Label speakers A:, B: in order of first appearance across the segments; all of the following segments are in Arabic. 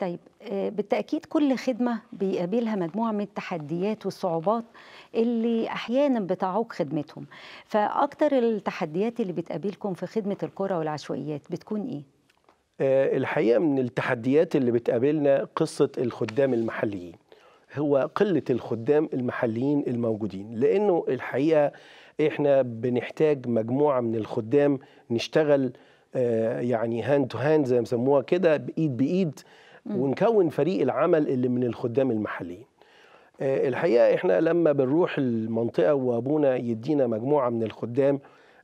A: طيب آه، بالتأكيد كل خدمة بيقابلها مجموعة من التحديات والصعوبات اللي أحيانا بتعوق خدمتهم فأكتر التحديات اللي بتقابلكم في خدمة الكرة والعشوائيات بتكون إيه؟
B: آه، الحقيقة من التحديات اللي بتقابلنا قصة الخدام المحليين هو قلة الخدام المحليين الموجودين لأنه الحقيقة إحنا بنحتاج مجموعة من الخدام نشتغل آه، يعني هاند تو هاند زي ما بيسموها كده بإيد بإيد ونكون فريق العمل اللي من الخدام المحليين آه، الحقيقه احنا لما بنروح المنطقه وابونا يدينا مجموعه من الخدام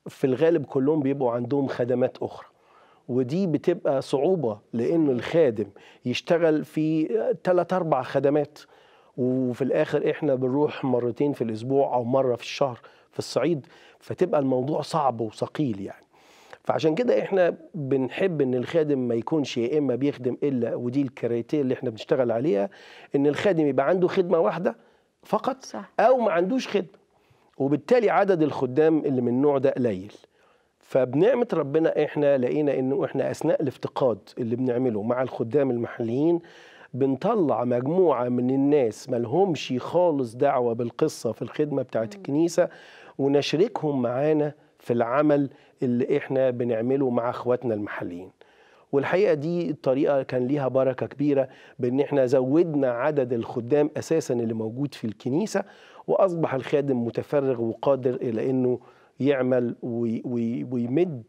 B: في الغالب كلهم بيبقوا عندهم خدمات اخرى ودي بتبقى صعوبه لان الخادم يشتغل في ثلاث اربع خدمات وفي الاخر احنا بنروح مرتين في الاسبوع او مره في الشهر في الصعيد فتبقى الموضوع صعب وثقيل يعني فعشان كده احنا بنحب ان الخادم ما يكونش يا اما بيخدم الا ودي الكريتير اللي احنا بنشتغل عليها ان الخادم يبقى عنده خدمه واحده فقط صح. او ما عندوش خدمه وبالتالي عدد الخدام اللي من النوع ده قليل فبنعمه ربنا احنا لقينا انه احنا اثناء الافتقاد اللي بنعمله مع الخدام المحليين بنطلع مجموعه من الناس ما لهمش خالص دعوه بالقصه في الخدمه بتاعه الكنيسه ونشركهم معانا في العمل اللي احنا بنعمله مع اخواتنا المحليين والحقيقه دي الطريقه كان ليها بركه كبيره بان احنا زودنا عدد الخدام اساسا اللي موجود في الكنيسه واصبح الخادم متفرغ وقادر الى انه يعمل ويمد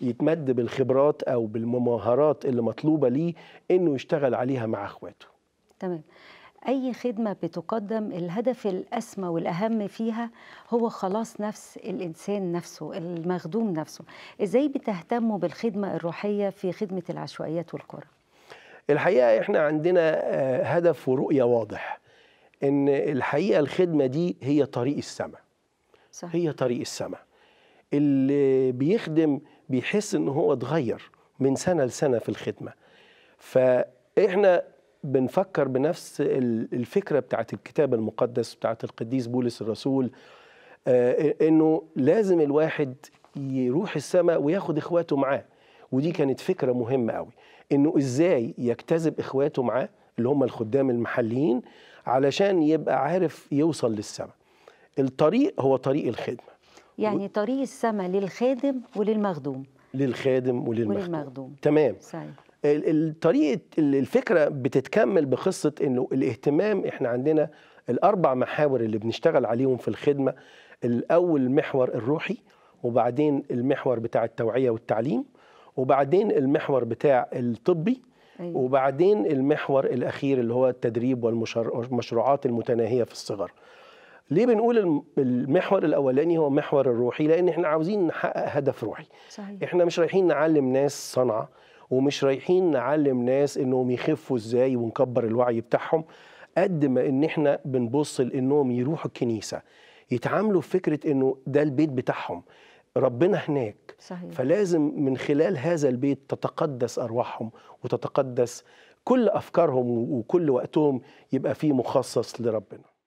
B: يتمد بالخبرات او بالمهارات اللي مطلوبه ليه انه يشتغل عليها مع اخواته.
A: تمام. أي خدمة بتقدم الهدف الأسمى والأهم فيها هو خلاص نفس الإنسان نفسه المخدوم نفسه إزاي بتهتموا بالخدمة الروحية في خدمة العشوائيات والقرى؟
B: الحقيقة إحنا عندنا آه، هدف ورؤية واضح إن الحقيقة الخدمة دي هي طريق السماء صح. هي طريق السماء اللي بيخدم بيحس إن هو اتغير من سنة لسنة في الخدمة فإحنا بنفكر بنفس الفكرة بتاعت الكتاب المقدس بتاعت القديس بولس الرسول آه، انه لازم الواحد يروح السماء وياخد اخواته معاه ودي كانت فكرة مهمة قوي انه ازاي يجتذب اخواته معاه اللي هم الخدام المحليين علشان يبقى عارف يوصل للسماء الطريق هو طريق الخدمة
A: يعني طريق السماء للخادم
B: وللمخدوم للخادم وللمخدوم, وللمخدوم. تمام صحيح. الطريقه الفكره بتتكمل بقصه انه الاهتمام احنا عندنا الاربع محاور اللي بنشتغل عليهم في الخدمه الاول محور الروحي وبعدين المحور بتاع التوعيه والتعليم وبعدين المحور بتاع الطبي أيوة. وبعدين المحور الاخير اللي هو التدريب والمشروعات المتناهيه في الصغر ليه بنقول المحور الاولاني هو محور الروحي لان احنا عاوزين نحقق هدف روحي صحيح. احنا مش رايحين نعلم ناس صنعه ومش رايحين نعلم ناس انهم يخفوا ازاي ونكبر الوعي بتاعهم قد ما ان احنا بنبص لانهم يروحوا الكنيسه يتعاملوا بفكره انه ده البيت بتاعهم ربنا هناك صحيح. فلازم من خلال هذا البيت تتقدس ارواحهم وتتقدس كل افكارهم وكل وقتهم يبقى فيه مخصص لربنا